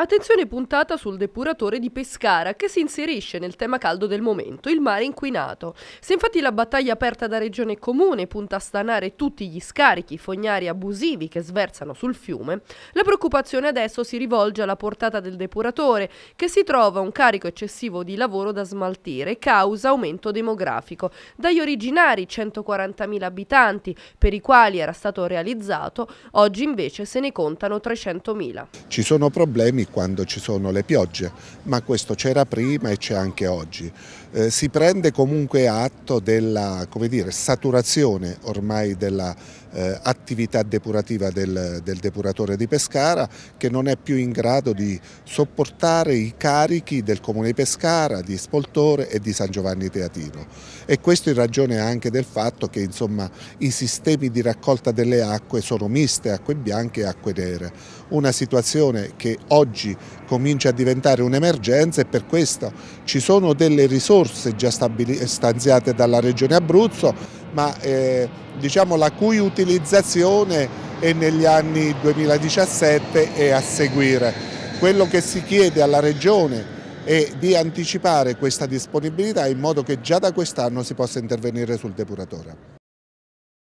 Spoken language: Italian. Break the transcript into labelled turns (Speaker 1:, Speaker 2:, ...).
Speaker 1: Attenzione puntata sul depuratore di Pescara che si inserisce nel tema caldo del momento, il mare inquinato. Se infatti la battaglia aperta da Regione e Comune punta a stanare tutti gli scarichi fognari abusivi che sversano sul fiume, la preoccupazione adesso si rivolge alla portata del depuratore che si trova un carico eccessivo di lavoro da smaltire causa aumento demografico. Dagli originari 140.000 abitanti per i quali era stato realizzato, oggi invece se ne contano 300.000.
Speaker 2: Ci sono problemi quando ci sono le piogge, ma questo c'era prima e c'è anche oggi. Eh, si prende comunque atto della dire, saturazione ormai dell'attività eh, depurativa del, del depuratore di Pescara che non è più in grado di sopportare i carichi del comune di Pescara, di Spoltore e di San Giovanni Teatino. E questo in ragione anche del fatto che insomma, i sistemi di raccolta delle acque sono miste, acque bianche e acque nere. Una situazione che oggi oggi comincia a diventare un'emergenza e per questo ci sono delle risorse già stanziate dalla Regione Abruzzo, ma eh, diciamo la cui utilizzazione è negli anni 2017 e a seguire. Quello che si chiede alla Regione è di anticipare questa disponibilità in modo che già da quest'anno si possa intervenire sul depuratore.